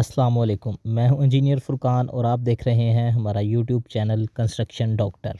अस्सलाम वालेकुम मैं हूं इंजीनियर फुरकान और आप देख रहे हैं हमारा यूट्यूब चैनल कंस्ट्रक्शन डॉक्टर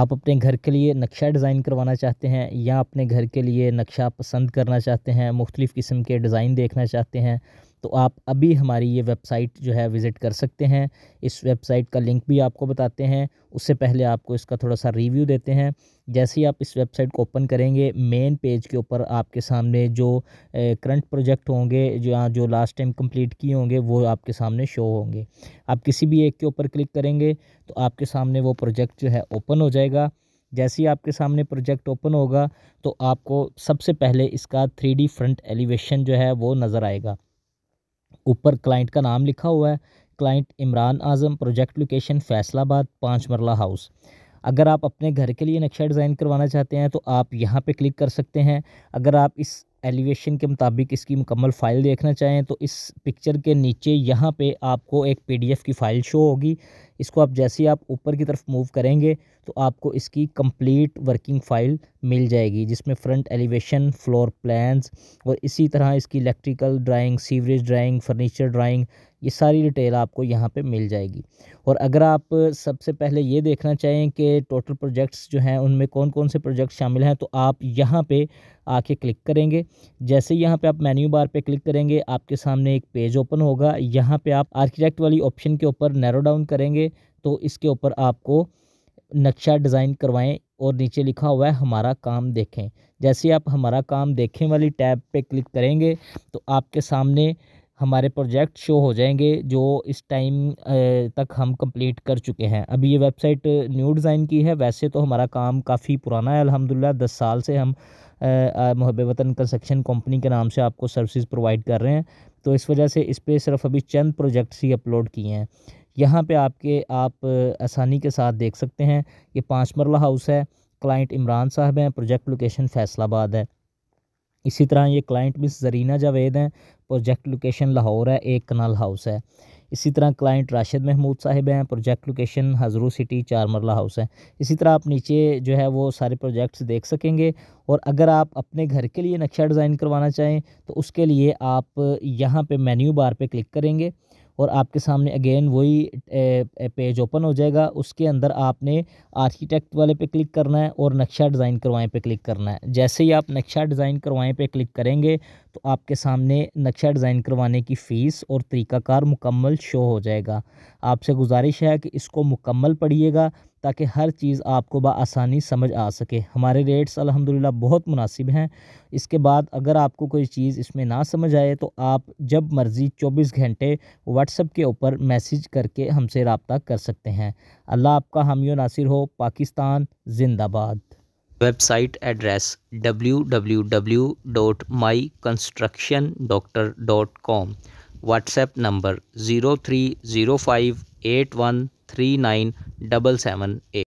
आप अपने घर के लिए नक्शा डिज़ाइन करवाना चाहते हैं या अपने घर के लिए नक्शा पसंद करना चाहते हैं मुख्तलिफ़ किस्म के डिज़ाइन देखना चाहते हैं तो आप अभी हमारी ये वेबसाइट जो है विज़िट कर सकते हैं इस वेबसाइट का लिंक भी आपको बताते हैं उससे पहले आपको इसका थोड़ा सा रिव्यू देते हैं जैसे ही आप इस वेबसाइट को ओपन करेंगे मेन पेज के ऊपर आपके सामने जो करंट प्रोजेक्ट होंगे जो जो लास्ट टाइम कंप्लीट किए होंगे वो आपके सामने शो होंगे आप किसी भी एक के ऊपर क्लिक करेंगे तो आपके सामने वो प्रोजेक्ट जो है ओपन हो जाएगा जैसे ही आपके सामने प्रोजेक्ट ओपन होगा तो आपको सबसे पहले इसका थ्री फ्रंट एलिवेशन जो है वो नज़र आएगा ऊपर क्लाइंट का नाम लिखा हुआ है client Imran Azam project location Faisalabad पाँच मरला हाउस अगर आप अपने घर के लिए नक्शा डिज़ाइन करवाना चाहते हैं तो आप यहाँ पे क्लिक कर सकते हैं अगर आप इस एलिवेशन के मुताबिक इसकी मुकम्मल फ़ाइल देखना चाहें तो इस पिक्चर के नीचे यहाँ पे आपको एक पीडीएफ की फ़ाइल शो होगी इसको आप जैसे ही आप ऊपर की तरफ मूव करेंगे तो आपको इसकी कंप्लीट वर्किंग फ़ाइल मिल जाएगी जिसमें फ्रंट एलिवेशन फ्लोर प्लान्स और इसी तरह इसकी electrical drawing sewerage drawing furniture drawing ये सारी डिटेल आपको यहाँ पे मिल जाएगी और अगर आप सबसे पहले ये देखना चाहें कि टोटल प्रोजेक्ट्स जो हैं उनमें कौन कौन से प्रोजेक्ट शामिल हैं तो आप यहाँ पे आके क्लिक करेंगे जैसे यहाँ पे आप मेन्यू बार पे क्लिक करेंगे आपके सामने एक पेज ओपन होगा यहाँ पे आप आर्किटेक्ट वाली ऑप्शन के ऊपर नैरो डाउन करेंगे तो इसके ऊपर आपको नक्शा डिज़ाइन करवाएं और नीचे लिखा हुआ है हमारा काम देखें जैसे आप हमारा काम देखें वाली टैब पे क्लिक करेंगे तो आपके सामने हमारे प्रोजेक्ट शो हो जाएंगे जो इस टाइम तक हम कंप्लीट कर चुके हैं अभी ये वेबसाइट न्यू डिज़ाइन की है वैसे तो हमारा काम काफ़ी पुराना है अलहमदिल्ला दस साल से हम महब वतन कंस्ट्रक्शन कंपनी के नाम से आपको सर्विसेज प्रोवाइड कर रहे हैं तो इस वजह से इस पर सिर्फ अभी चंद प्रोजेक्ट्स ही अपलोड किए हैं यहाँ पे आपके आप आसानी के साथ देख सकते हैं ये पाँच मरला हाउस है क्लाइंट इमरान साहब हैं प्रोजेक्ट लोकेशन फैसलाबाद है इसी तरह ये क्लाइंट मिस जरीना जावेद हैं प्रोजेक्ट लोकेशन लाहौर है एक कनाल हाउस है इसी तरह क्लाइंट राशिद महमूद साहब हैं प्रोजेक्ट लोकेशन हजरू सिटी चार मरला हाउस है इसी तरह आप नीचे जो है वो सारे प्रोजेक्ट्स देख सकेंगे और अगर आप अपने घर के लिए नक्शा डिज़ाइन करवाना चाहें तो उसके लिए आप यहाँ पे मेन्यू बार पे क्लिक करेंगे और आपके सामने अगेन वही पेज ओपन हो जाएगा उसके अंदर आपने आर्किटेक्ट वाले पे क्लिक करना है और नक्शा डिज़ाइन करवाएं पे क्लिक करना है जैसे ही आप नक्शा डिज़ाइन करवाएं पे क्लिक करेंगे तो आपके सामने नक्शा डिज़ाइन करवाने की फ़ीस और तरीक़ाकार मुकम्मल शो हो जाएगा आपसे गुजारिश है कि इसको मुकम्मल पढ़िएगा ताकि हर चीज़ आपको बसानी समझ आ सके हमारे रेट्स अल्हम्दुलिल्लाह बहुत मुनासिब हैं इसके बाद अगर आपको कोई चीज़ इसमें ना समझ आए तो आप जब मर्ज़ी चौबीस घंटे व्हाट्सअप के ऊपर मैसेज करके हमसे रबता कर सकते हैं अल्लाह आपका हामियो नासिर हो पाकिस्तान जिंदाबाद website address W W W dot my construction doctor dot com WhatsApp number zero three zero five eight one three nine double seven eight.